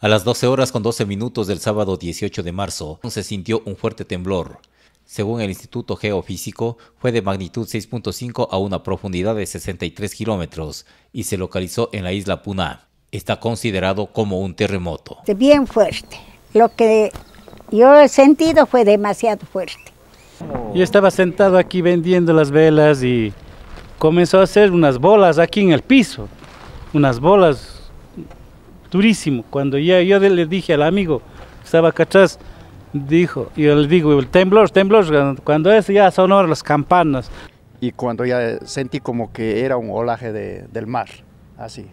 A las 12 horas con 12 minutos del sábado 18 de marzo se sintió un fuerte temblor. Según el Instituto Geofísico, fue de magnitud 6.5 a una profundidad de 63 kilómetros y se localizó en la isla Puna. Está considerado como un terremoto. Bien fuerte. Lo que yo he sentido fue demasiado fuerte. Yo estaba sentado aquí vendiendo las velas y comenzó a hacer unas bolas aquí en el piso. Unas bolas durísimo. Cuando ya yo le dije al amigo que estaba acá atrás, dijo, yo le digo, el temblor, temblor, cuando es ya sonaron las campanas. Y cuando ya sentí como que era un olaje del mar, así.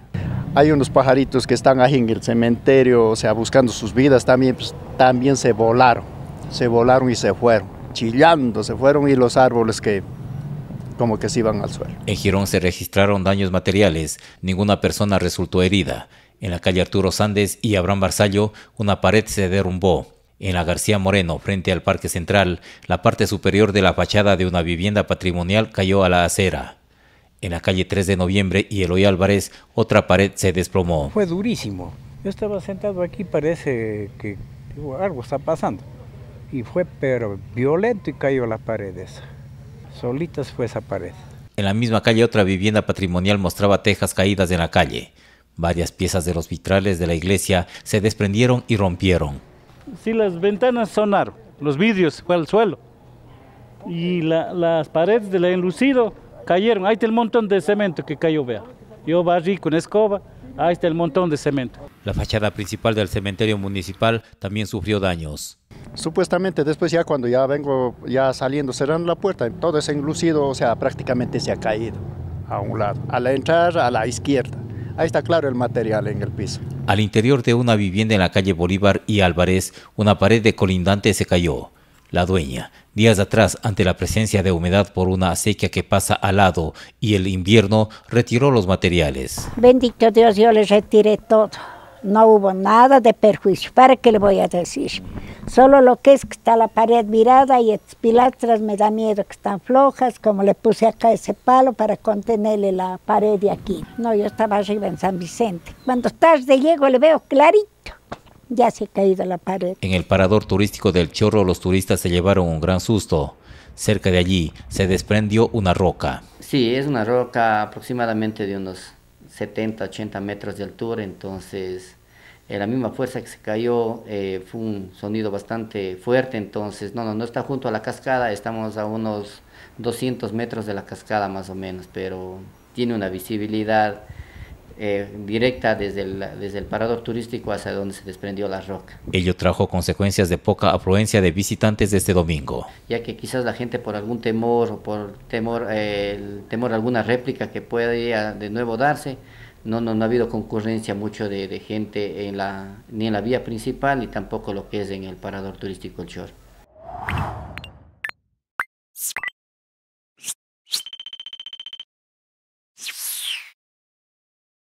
Hay unos pajaritos que están ahí en el cementerio, o sea, buscando sus vidas, también, pues, también se volaron, se volaron y se fueron, chillando, se fueron y los árboles que como que se iban al suelo. En Girón se registraron daños materiales, ninguna persona resultó herida. En la calle Arturo Sández y Abraham Barzallo, una pared se derrumbó. En la García Moreno, frente al Parque Central, la parte superior de la fachada de una vivienda patrimonial cayó a la acera. En la calle 3 de Noviembre y Eloy Álvarez, otra pared se desplomó. Fue durísimo. Yo estaba sentado aquí, parece que algo está pasando. Y fue pero violento y cayó las paredes. Solitas fue esa pared. En la misma calle otra vivienda patrimonial mostraba tejas caídas en la calle. Varias piezas de los vitrales de la iglesia se desprendieron y rompieron. Sí, las ventanas sonaron, los vidrios fue al suelo y las paredes del enlucido cayeron. Ahí está el montón de cemento que cayó, vea. Yo barrí con escoba, ahí está el montón de cemento. La fachada principal del cementerio municipal también sufrió daños. Supuestamente después ya cuando ya vengo ya saliendo, cerrando la puerta, todo ese enlucido, o sea, prácticamente se ha caído a un lado, a la entrada, a la izquierda. Ahí está claro el material en el piso. Al interior de una vivienda en la calle Bolívar y Álvarez, una pared de colindante se cayó. La dueña, días atrás, ante la presencia de humedad por una acequia que pasa al lado y el invierno, retiró los materiales. Bendito Dios, yo les retiré todo. No hubo nada de perjuicio. ¿Para qué le voy a decir? Solo lo que es que está la pared mirada y las pilastras me da miedo que están flojas, como le puse acá ese palo para contenerle la pared de aquí. No, yo estaba arriba en San Vicente. Cuando de llego le veo clarito. Ya se ha caído la pared. En el parador turístico del Chorro los turistas se llevaron un gran susto. Cerca de allí se desprendió una roca. Sí, es una roca aproximadamente de unos 70, 80 metros de altura, entonces la misma fuerza que se cayó, eh, fue un sonido bastante fuerte, entonces, no, no, no está junto a la cascada, estamos a unos 200 metros de la cascada más o menos, pero tiene una visibilidad eh, directa desde el, desde el parador turístico hacia donde se desprendió la roca. Ello trajo consecuencias de poca afluencia de visitantes este domingo. Ya que quizás la gente por algún temor o por temor, eh, el temor a alguna réplica que pueda de nuevo darse, no, ha habido concurrencia mucho de, gente en la, ni en la vía principal ni tampoco lo que es en el parador turístico El Chorro.